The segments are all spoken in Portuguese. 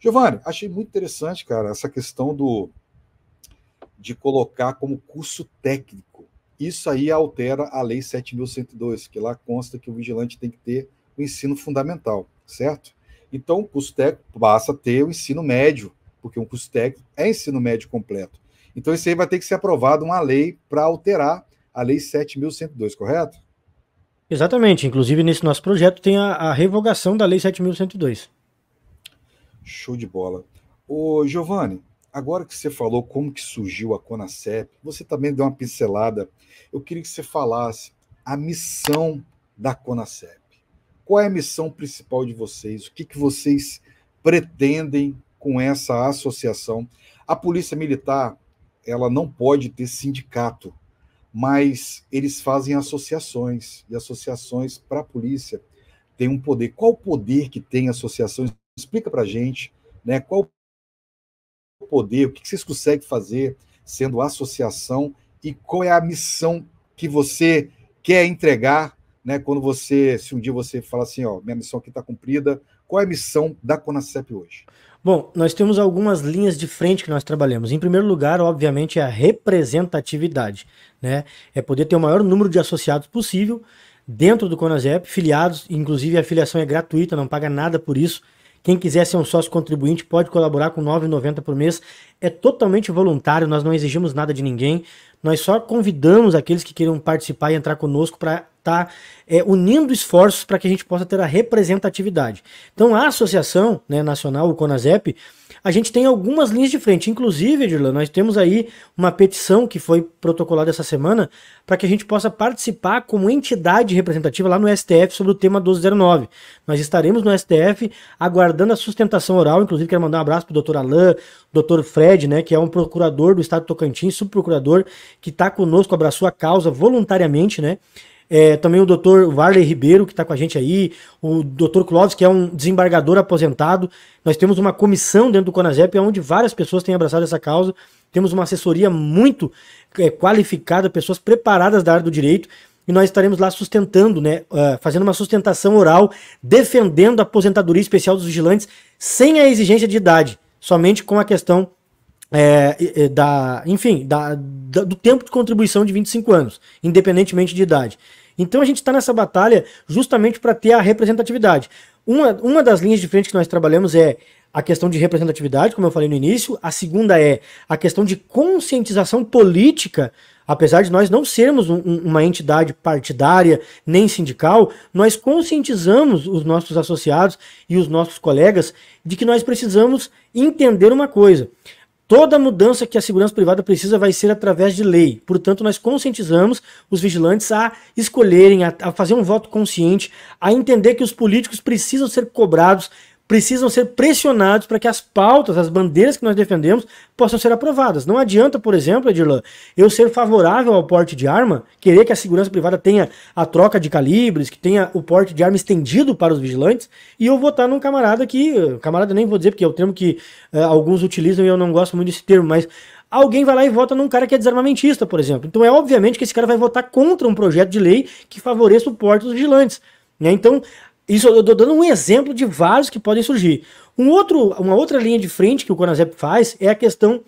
Giovanni, achei muito interessante, cara, essa questão do de colocar como curso técnico. Isso aí altera a Lei 7.102, que lá consta que o vigilante tem que ter o ensino fundamental, certo? Então, o curso técnico basta ter o ensino médio, porque um curso técnico é ensino médio completo. Então, isso aí vai ter que ser aprovado uma lei para alterar a Lei 7.102, correto? Exatamente. Inclusive, nesse nosso projeto tem a, a revogação da Lei 7.102. Show de bola. Ô, Giovanni, agora que você falou como que surgiu a Conacep, você também deu uma pincelada. Eu queria que você falasse a missão da Conacep. Qual é a missão principal de vocês? O que, que vocês pretendem com essa associação? A Polícia Militar, ela não pode ter sindicato, mas eles fazem associações, e associações para a polícia têm um poder. Qual o poder que tem associações Explica para a gente né, qual o poder, o que vocês conseguem fazer sendo associação e qual é a missão que você quer entregar né, quando você, se um dia você fala assim, ó, minha missão aqui está cumprida, qual é a missão da Conacep hoje? Bom, nós temos algumas linhas de frente que nós trabalhamos. Em primeiro lugar, obviamente, é a representatividade, né? É poder ter o maior número de associados possível dentro do Conazep, filiados, inclusive a filiação é gratuita, não paga nada por isso. Quem quiser ser um sócio contribuinte pode colaborar com R$ 9,90 por mês. É totalmente voluntário, nós não exigimos nada de ninguém. Nós só convidamos aqueles que queiram participar e entrar conosco para está é, unindo esforços para que a gente possa ter a representatividade. Então, a Associação né, Nacional, o CONASEP, a gente tem algumas linhas de frente. Inclusive, Edirlan, nós temos aí uma petição que foi protocolada essa semana para que a gente possa participar como entidade representativa lá no STF sobre o tema 1209. Nós estaremos no STF aguardando a sustentação oral. Inclusive, quero mandar um abraço para o doutor Alain, doutor Fred, né, que é um procurador do Estado de Tocantins, subprocurador, que está conosco, abraçou a causa voluntariamente, né? é, também o doutor Varley Ribeiro, que está com a gente aí, o doutor Clóvis, que é um desembargador aposentado. Nós temos uma comissão dentro do Conazep, onde várias pessoas têm abraçado essa causa. Temos uma assessoria muito é, qualificada, pessoas preparadas da área do direito e nós estaremos lá sustentando, né, uh, fazendo uma sustentação oral, defendendo a aposentadoria especial dos vigilantes sem a exigência de idade, somente com a questão é, é, da, enfim, da, da, do tempo de contribuição de 25 anos, independentemente de idade. Então a gente está nessa batalha justamente para ter a representatividade. Uma, uma das linhas de frente que nós trabalhamos é a questão de representatividade, como eu falei no início. A segunda é a questão de conscientização política. Apesar de nós não sermos um, uma entidade partidária nem sindical, nós conscientizamos os nossos associados e os nossos colegas de que nós precisamos entender uma coisa. Toda mudança que a segurança privada precisa vai ser através de lei. Portanto, nós conscientizamos os vigilantes a escolherem, a, a fazer um voto consciente, a entender que os políticos precisam ser cobrados precisam ser pressionados para que as pautas, as bandeiras que nós defendemos possam ser aprovadas. Não adianta, por exemplo, Edirlan, eu ser favorável ao porte de arma, querer que a segurança privada tenha a troca de calibres, que tenha o porte de arma estendido para os vigilantes, e eu votar num camarada que, camarada nem vou dizer porque é o termo que uh, alguns utilizam e eu não gosto muito desse termo, mas alguém vai lá e vota num cara que é desarmamentista, por exemplo. Então é obviamente que esse cara vai votar contra um projeto de lei que favoreça o porte dos vigilantes. Né? Então, isso eu estou dando um exemplo de vários que podem surgir. Um outro, uma outra linha de frente que o Conasep faz é a questão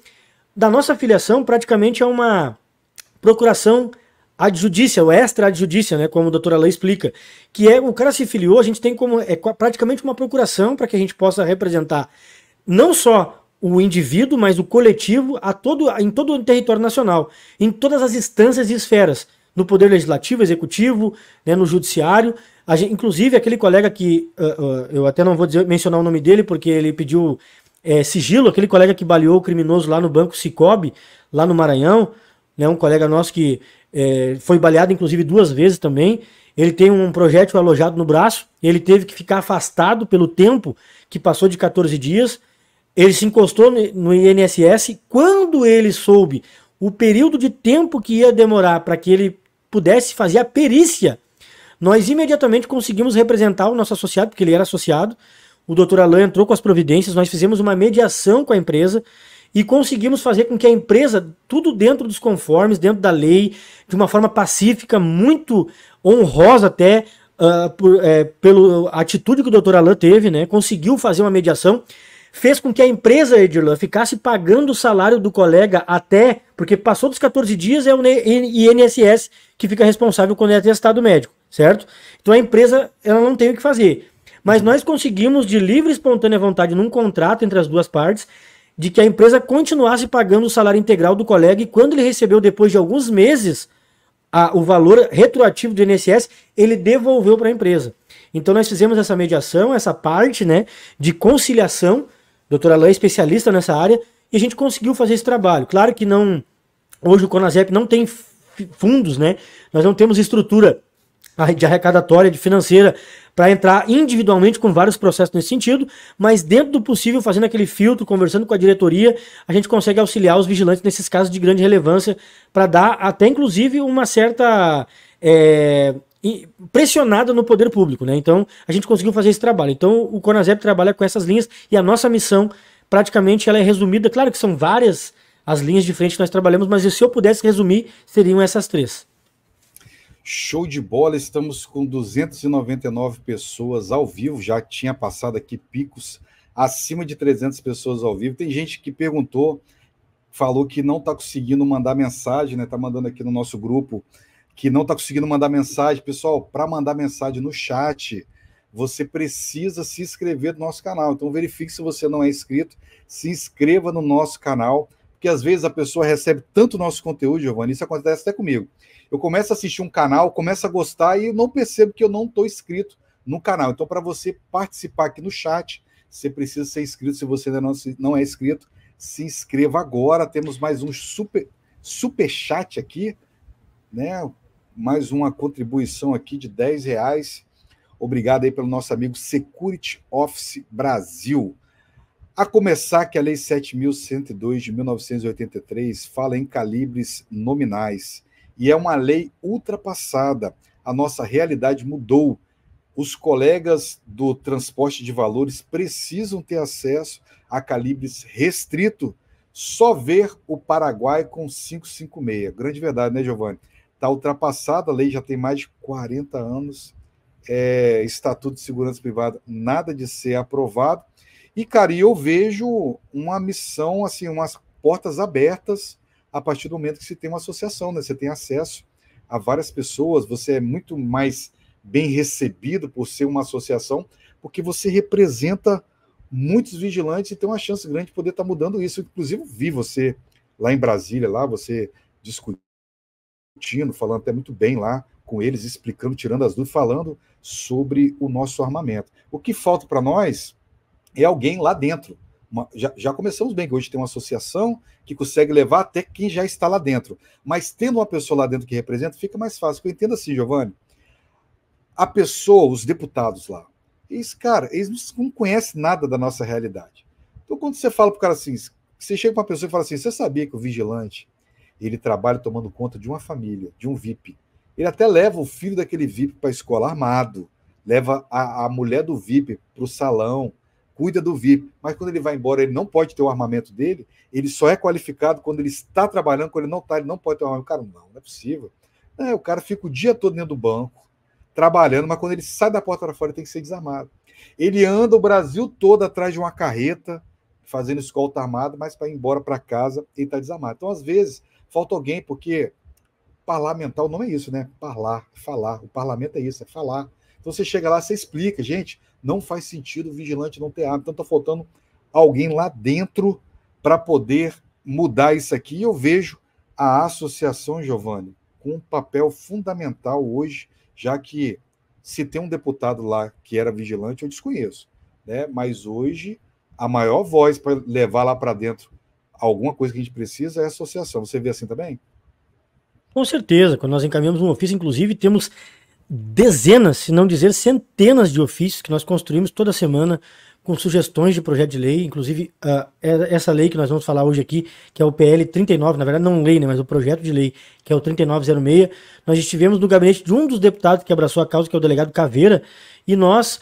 da nossa filiação praticamente é uma procuração ad judícia, ou extra ad judícia, né, como a doutora Lei explica, que é o cara se filiou, a gente tem como é praticamente uma procuração para que a gente possa representar não só o indivíduo, mas o coletivo a todo, em todo o território nacional, em todas as instâncias e esferas no Poder Legislativo, Executivo, né, no Judiciário. Gente, inclusive, aquele colega que, uh, uh, eu até não vou dizer, mencionar o nome dele, porque ele pediu é, sigilo, aquele colega que baleou o criminoso lá no Banco Cicobi, lá no Maranhão, né, um colega nosso que é, foi baleado, inclusive, duas vezes também. Ele tem um projétil alojado no braço, ele teve que ficar afastado pelo tempo, que passou de 14 dias. Ele se encostou no INSS. Quando ele soube o período de tempo que ia demorar para que ele pudesse fazer a perícia, nós imediatamente conseguimos representar o nosso associado, porque ele era associado. O doutor Alain entrou com as providências, nós fizemos uma mediação com a empresa e conseguimos fazer com que a empresa, tudo dentro dos conformes, dentro da lei, de uma forma pacífica, muito honrosa até, uh, por, é, eh, pela atitude que o doutor Alain teve, né? Conseguiu fazer uma mediação fez com que a empresa Edirlan ficasse pagando o salário do colega até, porque passou dos 14 dias é o INSS que fica responsável quando é atestado médico, certo? Então a empresa ela não tem o que fazer. Mas nós conseguimos de livre e espontânea vontade num contrato entre as duas partes de que a empresa continuasse pagando o salário integral do colega e quando ele recebeu depois de alguns meses a, o valor retroativo do INSS, ele devolveu para a empresa. Então nós fizemos essa mediação, essa parte, né, de conciliação doutor Alain é especialista nessa área e a gente conseguiu fazer esse trabalho. Claro que não. Hoje o Conasep não tem fundos, né? Nós não temos estrutura de arrecadatória, de financeira, para entrar individualmente com vários processos nesse sentido, mas dentro do possível, fazendo aquele filtro, conversando com a diretoria, a gente consegue auxiliar os vigilantes nesses casos de grande relevância, para dar até inclusive uma certa é, pressionada no poder público, né? Então a gente conseguiu fazer esse trabalho. Então o Conazep trabalha com essas linhas e a nossa missão praticamente ela é resumida. Claro que são várias as linhas frente que nós trabalhamos, mas se eu pudesse resumir seriam essas três. Show de bola, estamos com 299 pessoas ao vivo, já tinha passado aqui picos acima de 300 pessoas ao vivo. Tem gente que perguntou, falou que não está conseguindo mandar mensagem, né? Tá mandando aqui no nosso grupo que não está conseguindo mandar mensagem, pessoal, para mandar mensagem no chat, você precisa se inscrever no nosso canal. Então verifique se você não é inscrito, se inscreva no nosso canal, porque às vezes a pessoa recebe tanto nosso conteúdo, Giovanni, isso acontece até comigo. Eu começo a assistir um canal, começo a gostar e não percebo que eu não estou inscrito no canal. Então, para você participar aqui no chat, você precisa ser inscrito. Se você ainda não, não é inscrito, se inscreva agora. Temos mais um super, super chat aqui, né? mais uma contribuição aqui de 10 reais. Obrigado aí pelo nosso amigo Security Office Brasil. A começar que a Lei 7.102 de 1983 fala em calibres nominais e é uma lei ultrapassada. A nossa realidade mudou. Os colegas do transporte de valores precisam ter acesso a calibres restrito. Só ver o Paraguai com 556. Grande verdade, né, Giovanni? está ultrapassada, a lei já tem mais de 40 anos, é, Estatuto de Segurança Privada, nada de ser aprovado. E, cara, eu vejo uma missão, assim, umas portas abertas a partir do momento que se tem uma associação, né? Você tem acesso a várias pessoas, você é muito mais bem recebido por ser uma associação, porque você representa muitos vigilantes e tem uma chance grande de poder estar tá mudando isso. Inclusive, vi você lá em Brasília, lá você discutindo discutindo, falando até muito bem lá com eles, explicando, tirando as dúvidas, falando sobre o nosso armamento. O que falta para nós é alguém lá dentro. Uma, já, já, começamos bem, que hoje tem uma associação que consegue levar até quem já está lá dentro. Mas tendo uma pessoa lá dentro que representa, fica mais fácil. Eu entendo assim, Giovanni. A pessoa, os deputados lá, eles, cara, eles não conhecem nada da nossa realidade. Então, quando você fala para o cara assim, você chega para uma pessoa e fala assim: você sabia que o vigilante ele trabalha tomando conta de uma família, de um VIP. Ele até leva o filho daquele VIP para a escola armado, leva a, a mulher do VIP para o salão, cuida do VIP. Mas quando ele vai embora, ele não pode ter o armamento dele, ele só é qualificado quando ele está trabalhando, quando ele não está, ele não pode ter o armamento. Cara, não, não é possível. É, o cara fica o dia todo dentro do banco, trabalhando, mas quando ele sai da porta para fora, ele tem que ser desarmado. Ele anda o Brasil todo atrás de uma carreta, fazendo escolta armada, mas para ir embora para casa, ele está desarmado. Então, às vezes, Falta alguém, porque parlamentar não é isso, né? Parlar, falar. O parlamento é isso, é falar. Então você chega lá, você explica, gente, não faz sentido o vigilante não ter arma. Então está faltando alguém lá dentro para poder mudar isso aqui. E eu vejo a associação, Giovanni, com um papel fundamental hoje, já que se tem um deputado lá que era vigilante, eu desconheço. Né? Mas hoje, a maior voz para levar lá para dentro alguma coisa que a gente precisa é associação. Você vê assim também? Com certeza. Quando nós encaminhamos um ofício, inclusive, temos dezenas, se não dizer centenas de ofícios que nós construímos toda semana com sugestões de projeto de lei, inclusive uh, essa lei que nós vamos falar hoje aqui, que é o PL 39, na verdade não lei, né, mas o projeto de lei, que é o 3906, nós estivemos no gabinete de um dos deputados que abraçou a causa, que é o delegado Caveira, e nós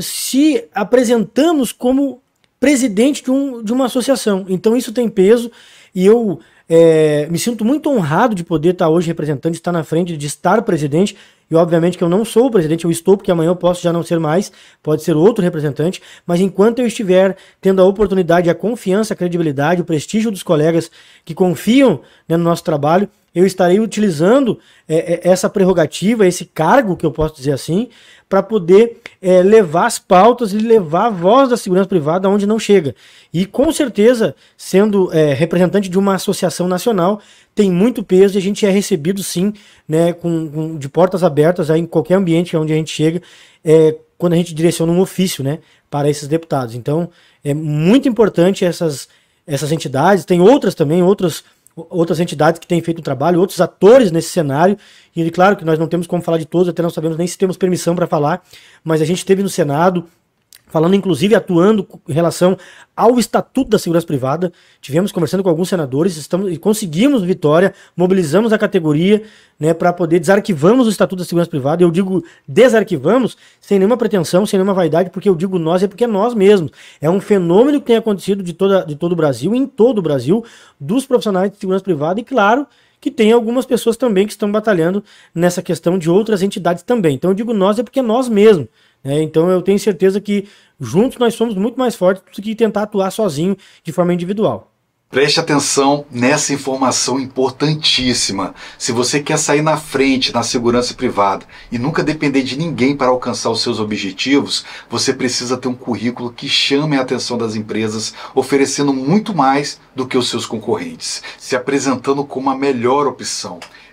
se apresentamos como presidente de, um, de uma associação. Então isso tem peso e eu é, me sinto muito honrado de poder estar hoje representando, de estar na frente, de estar presidente e obviamente que eu não sou o presidente, eu estou, porque amanhã eu posso já não ser mais, pode ser outro representante, mas enquanto eu estiver tendo a oportunidade, a confiança, a credibilidade, o prestígio dos colegas que confiam né, no nosso trabalho, eu estarei utilizando é, é essa prerrogativa, esse cargo, que eu posso dizer assim, para poder é, levar as pautas e levar a voz da segurança privada onde não chega. E com certeza, sendo é, representante de uma associação nacional, tem muito peso e a gente é recebido sim, né, com, com de portas abertas aí, em qualquer ambiente onde a gente chega, é, quando a gente direciona um ofício, né, para esses deputados. Então, é muito importante essas, essas entidades, tem outras também, outras outras entidades que têm feito um trabalho, outros atores nesse cenário, e claro que nós não temos como falar de todos, até não sabemos nem se temos permissão para falar, mas a gente teve no Senado falando inclusive atuando em relação ao Estatuto da Segurança Privada. Tivemos conversando com alguns senadores, estamos e conseguimos vitória, mobilizamos a categoria, né, para poder desarquivamos o Estatuto da Segurança Privada. Eu digo desarquivamos sem nenhuma pretensão, sem nenhuma vaidade, porque eu digo nós é porque é nós mesmos. É um fenômeno que tem acontecido de toda de todo o Brasil, em todo o Brasil, dos profissionais de segurança privada e claro, que tem algumas pessoas também que estão batalhando nessa questão de outras entidades também. Então eu digo nós é porque é nós mesmos. Né? Então eu tenho certeza que juntos nós somos muito mais fortes do que tentar atuar sozinho de forma individual. Preste atenção nessa informação importantíssima. Se você quer sair na frente na segurança privada e nunca depender de ninguém para alcançar os seus objetivos, você precisa ter um currículo que chame a atenção das empresas, oferecendo muito mais do que os seus concorrentes, se apresentando como a melhor opção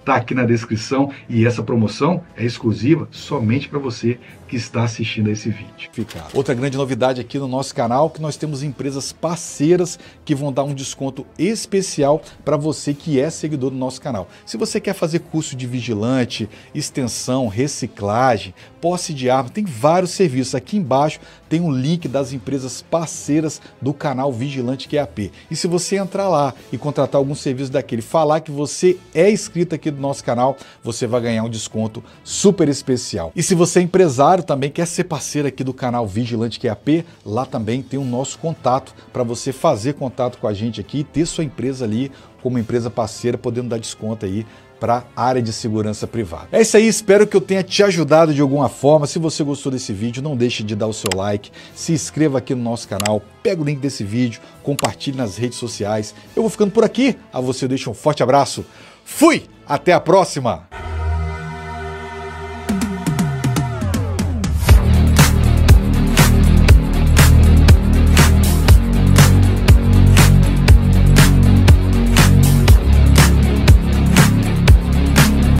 está aqui na descrição e essa promoção é exclusiva somente para você que está assistindo a esse vídeo. Outra grande novidade aqui no nosso canal que nós temos empresas parceiras que vão dar um desconto especial para você que é seguidor do nosso canal. Se você quer fazer curso de vigilante, extensão, reciclagem, posse de arma, tem vários serviços. Aqui embaixo tem um link das empresas parceiras do canal Vigilante QAP. E se você entrar lá e contratar algum serviço daquele, falar que você é inscrito aqui aqui do nosso canal, você vai ganhar um desconto super especial. E se você é empresário também, quer ser parceiro aqui do canal Vigilante QAP, lá também tem o nosso contato para você fazer contato com a gente aqui e ter sua empresa ali como empresa parceira, podendo dar desconto aí para a área de segurança privada. É isso aí, espero que eu tenha te ajudado de alguma forma. Se você gostou desse vídeo, não deixe de dar o seu like, se inscreva aqui no nosso canal, pega o link desse vídeo, compartilhe nas redes sociais. Eu vou ficando por aqui, a você eu deixo um forte abraço, fui! Até a próxima!